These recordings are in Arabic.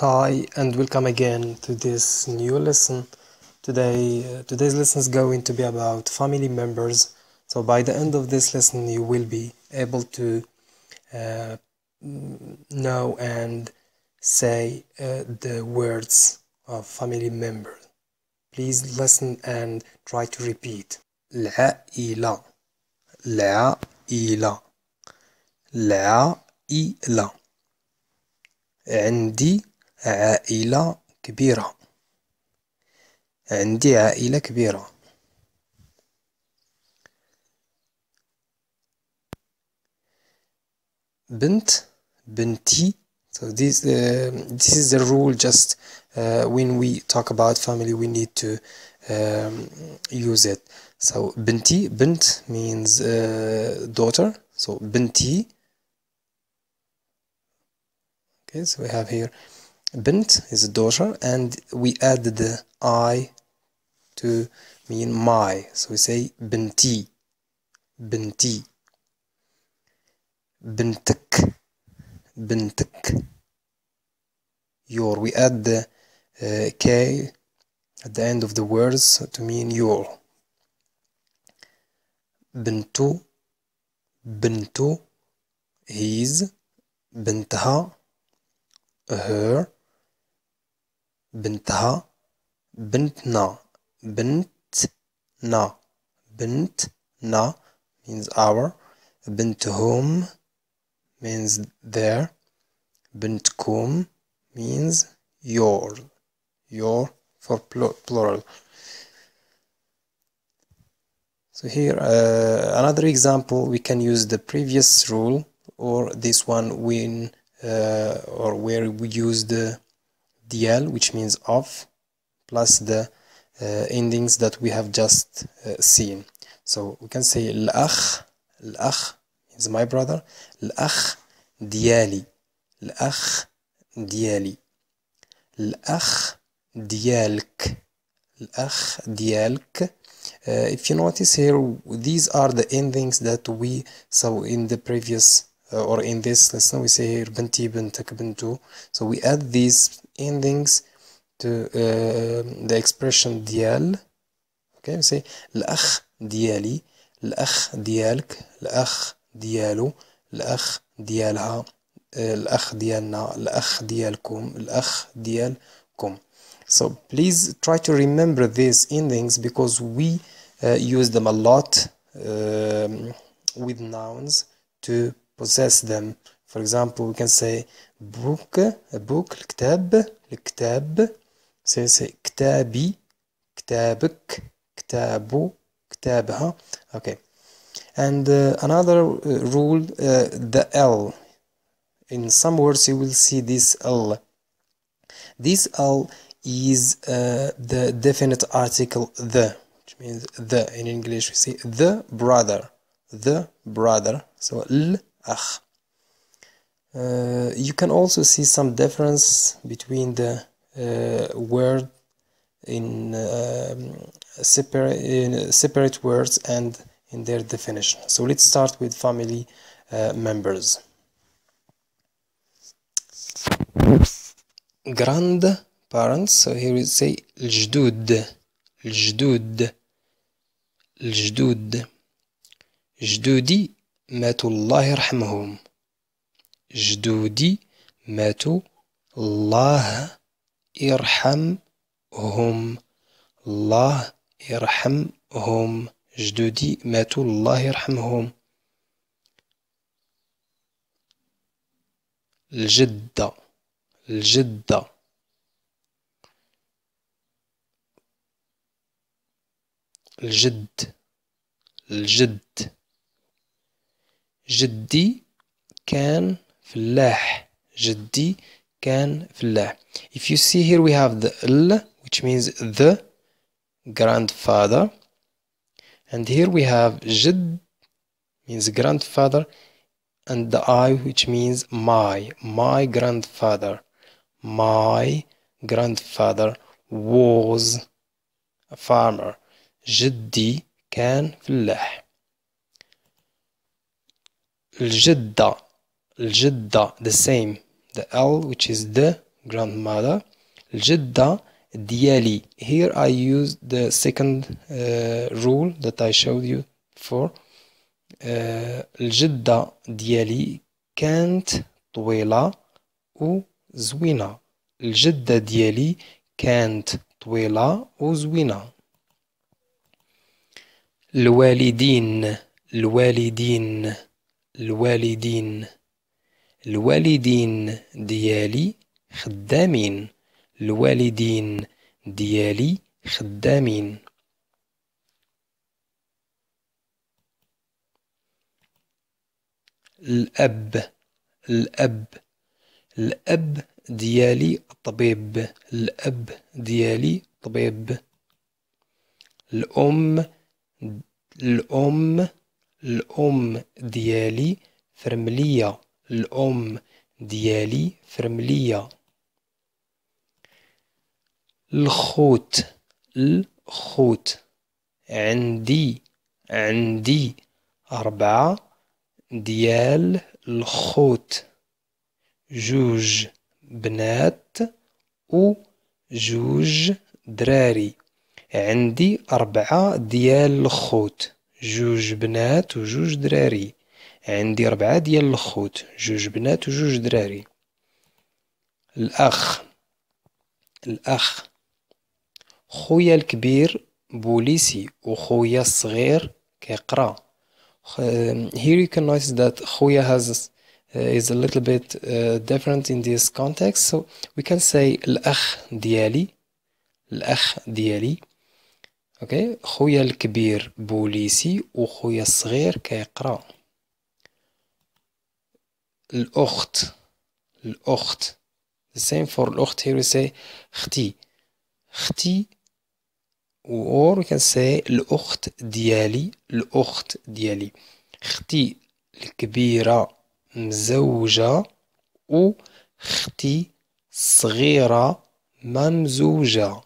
Hi and welcome again to this new lesson. Today, uh, today's lesson is going to be about family members. So by the end of this lesson, you will be able to uh, know and say uh, the words of family member. Please listen and try to repeat. ila, ila, la ila. عندي عائلة كبيرة عندي عائلة كبيرة بنت بنتي So this uh, this is the rule. Just uh, when we talk about family, we need to um, use it. So بنتي بنت means uh, daughter. So بنتي Okay, so we have here bint is a daughter and we add the i to mean my so we say binti binti bintik bintik your we add the uh, k at the end of the words to mean your bintu bintu his bintha her بنتها بنتنا بنتنا بنتنا means our بنتهم means their بنتكم means your your for plural so here uh, another example we can use the previous rule or this one when uh, or where we use the dl which means of plus the uh, endings that we have just uh, seen so we can say الأخ الأخ is my brother الأخ ديالي الأخ ديالي الأخ ديالك الأخ ديالك uh, if you notice here these are the endings that we saw in the previous uh, or in this lesson we say here binti bintak bintu so we add these endings to uh, the expression dial okay we say الأخ ديالي الأخ ديالك الأخ ديالو الأخ ديالها الأخ ديالنا الأخ ديالكم الأخ ديالكم so please try to remember these endings because we uh, use them a lot um, with nouns to possess them. For example, we can say book, a book, الكتاب, الكتاب. So say كتابي, كتابك, كتابو, كتابها. Okay. And uh, another uh, rule, uh, the L. In some words, you will see this L. This L is uh, the definite article the, which means the. In English, we see the brother, the brother. So L ach. Uh, you can also see some difference between the uh, word in, um, uh, separate, in separate words and in their definition. So let's start with family uh, members. Grandparents, so here we say الجدود الجدود الجدود جدودي ماتوا الله يرحمهم جدودي ماتوا الله يرحمهم الله يرحمهم جدودي ماتوا الله يرحمهم الجدة الجدة الجد الجد جدي كان فلاح جدي كان فلاح if you see here we have the ال which means the grandfather and here we have جد means grandfather and the I which means my my grandfather my grandfather was a farmer جدي كان فلاح الجدة الجدة the same the L which is the grandmother الجدة ديالي here I use the second uh, rule that I showed you before uh, الجدة ديالي كانت طويلة وزوينة الجدة ديالي كانت طويلة وزوينة الوالدين الوالدين الوالدين الوالدين ديالي خدامين الوالدين ديالي خدامين الأب الأب الأب ديالي طبيب الأب ديالي طبيب الأم الأم الأم ديالي فرملية الأم ديالي فرملية الخوت الخوت عندي عندي أربعة ديال الخوت جوج بنات و جوج دراري عندي أربعة ديال الخوت جوج بنات وجوج دراري عندي ربعة ديال الخوت جوج بنات وجوج دراري الأخ الأخ خويا الكبير بوليسي وخويا الصغير كيقرا here you can notice that خويا has is a little bit uh, different in this context so we can say الأخ ديالي الأخ ديالي اوكي خويا الكبير بوليسي وخويا الصغير كيقرا الاخت الاخت the same for الاخت here we say اختي اختي or we can say الاخت ديالي الاخت ديالي اختي الكبيره مزوجه و اختي الصغيره ممزوجه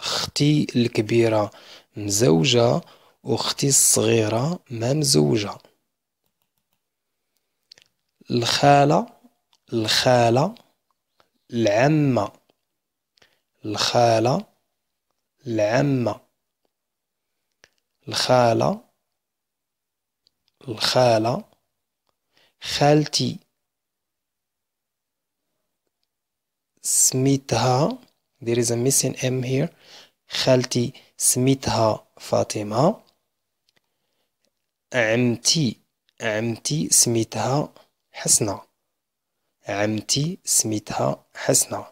اختي الكبيرة مزوجة و الصغيرة ما مزوجة الخالة الخالة العمة الخالة العمة الخالة الخالة خالتي سميتها there is a missing M here خالتي سميتها فاطمة عمتي عمتي سميتها حسنة عمتي سميتها حسنة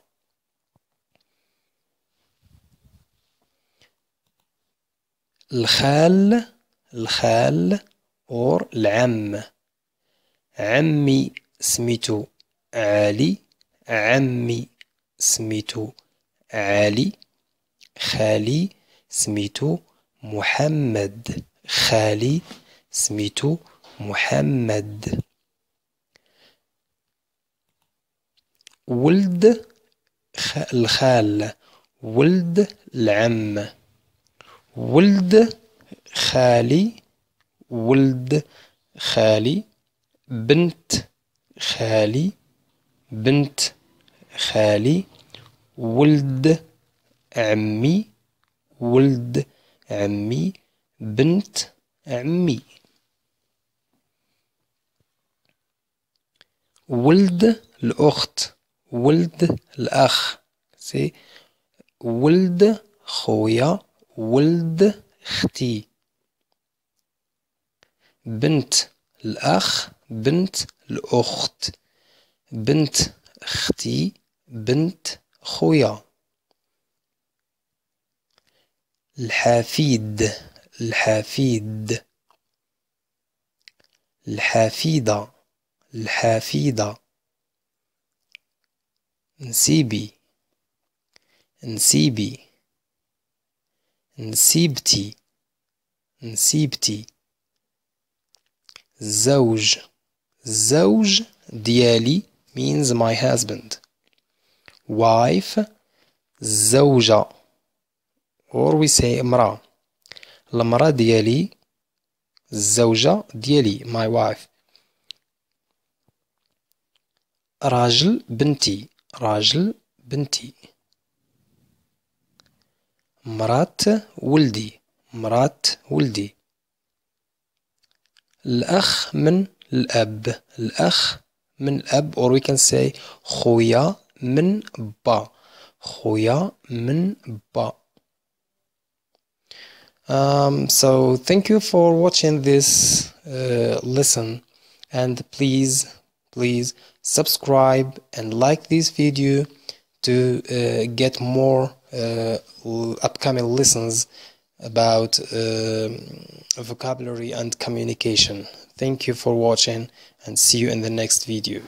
الخال الخال or العم عمي سميتو علي عمي سميتو علي خالي سميتو محمد خالي سميتو محمد ولد الخال ولد العم ولد خالي ولد خالي بنت خالي بنت خالي ولد عمي ولد عمي بنت عمي ولد الأخت ولد الأخ سي ولد خويا ولد اختي بنت الأخ بنت الأخت بنت اختي بنت خويا الحفيد الحفيد الحفيدة الحفيدة نسيبي نسيبي نسيبتي نسيبتي الزوج الزوج ديالي means my husband wife زوجة or we say امرأة المرأة ديالي الزوجة ديالي my wife راجل بنتي راجل بنتي مرات ولدي مرات ولدي الأخ من الأب الأخ من الأب or we can say خويا من با خويا من با um, so thank you for watching this uh, lesson and please please subscribe and like this video to uh, get more uh, upcoming lessons about um, vocabulary and communication thank you for watching and see you in the next video